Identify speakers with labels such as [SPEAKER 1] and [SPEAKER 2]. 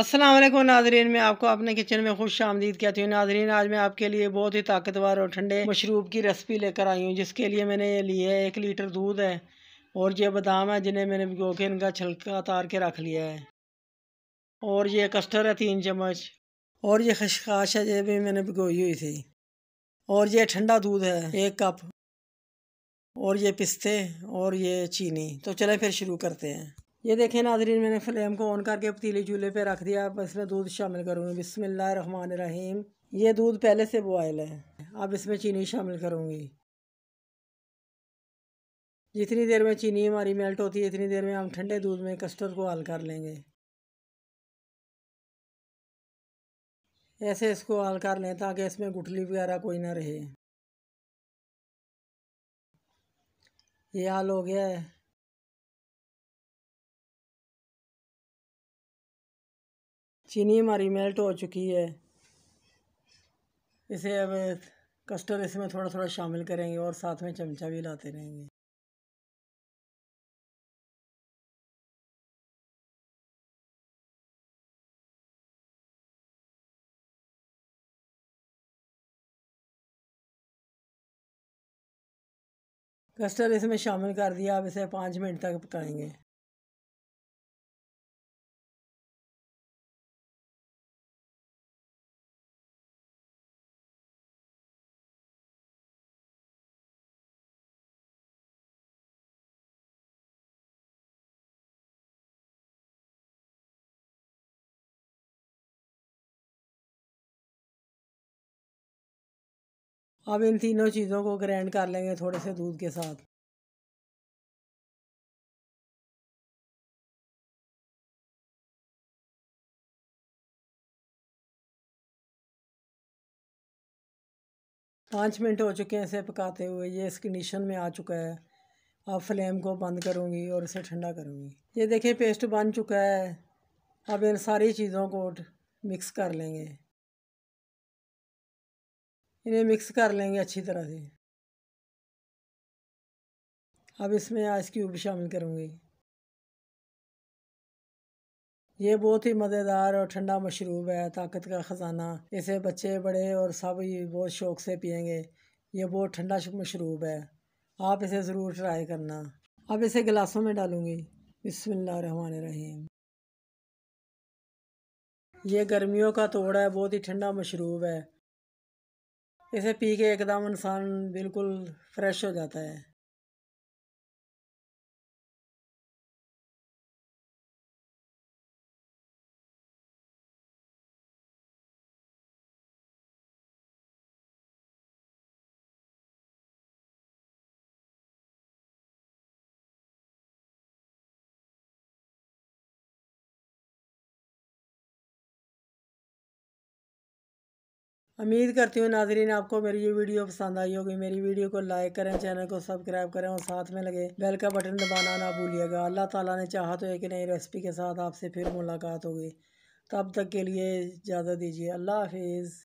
[SPEAKER 1] असलम नाजरीन मैं आपको अपने किचन में खुश आमदीद कहती हूँ नाजरीन आज मैं आपके लिए बहुत ही ताकतवर और ठंडे मशरूब की रेसिपी लेकर आई हूँ जिसके लिए मैंने ये लिया है एक लीटर दूध है और ये बादाम है जिन्हें मैंने भिगो के इनका छलका उतार के रख लिया है और ये कस्टर्ड है तीन चम्मच और ये खशखाश है ये भी मैंने भिगोई हुई थी और ये ठंडा दूध है एक कप और ये पिस्ते और ये चीनी तो चले फिर शुरू करते हैं ये देखें नाजरीन मैंने फ्लेम को ऑन करके पतीले चूल्हे पे रख दिया अब इसमें दूध शामिल करूँगी बिसमिल्ल रहीम ये दूध पहले से बॉयल है अब इसमें चीनी शामिल करूँगी
[SPEAKER 2] जितनी देर में चीनी हमारी मेल्ट होती है इतनी देर में हम ठंडे दूध में कस्टर्ड को हल कर लेंगे
[SPEAKER 3] ऐसे इसको हल कर लें ताकि इसमें गुठली वगैरह कोई ना रहे
[SPEAKER 2] ये हाल हो गया है चीनी हमारी मेल्ट हो चुकी
[SPEAKER 3] है इसे अब कस्टर्ड इसमें थोड़ा थोड़ा शामिल करेंगे
[SPEAKER 2] और साथ में चमचा भी लाते रहेंगे कस्टर्ड इसमें शामिल कर दिया अब इसे पाँच मिनट तक पकाएंगे अब इन तीनों चीज़ों को ग्राइंड कर लेंगे थोड़े से दूध के साथ पाँच मिनट हो चुके हैं इसे पकाते
[SPEAKER 1] हुए ये इस कंडीशन में आ चुका है अब फ्लेम को बंद करूँगी और इसे ठंडा करूँगी ये देखिए पेस्ट बन चुका है अब इन सारी चीज़ों को मिक्स कर लेंगे
[SPEAKER 2] इन्हें मिक्स कर लेंगे अच्छी तरह से अब इसमें आइस क्यूब शामिल करूँगी
[SPEAKER 3] ये बहुत ही मज़ेदार और ठंडा मशरूब है ताकत का
[SPEAKER 1] ख़जाना इसे बच्चे बड़े और सब ही बहुत शौक़ से पियेंगे ये बहुत ठंडा मशरूब है आप इसे ज़रूर ट्राई करना अब इसे गिलासों में डालूँगी
[SPEAKER 3] रहीम ये गर्मियों का तोड़ा है
[SPEAKER 2] बहुत ही ठंडा मशरूब है इसे पी के एकदम इंसान बिल्कुल फ्रेश हो जाता है उम्मीद करती हूँ नाजरीन आपको मेरी ये वीडियो पसंद आई होगी मेरी वीडियो को
[SPEAKER 1] लाइक करें चैनल को सब्सक्राइब करें और साथ में लगे बेल का बटन दबाना ना भूलिएगा अल्लाह ताला ने चाहा
[SPEAKER 3] तो एक नई रेसिपी के साथ आपसे फिर मुलाकात होगी तब तक के लिए इजाज़त दीजिए अल्लाह हाफिज़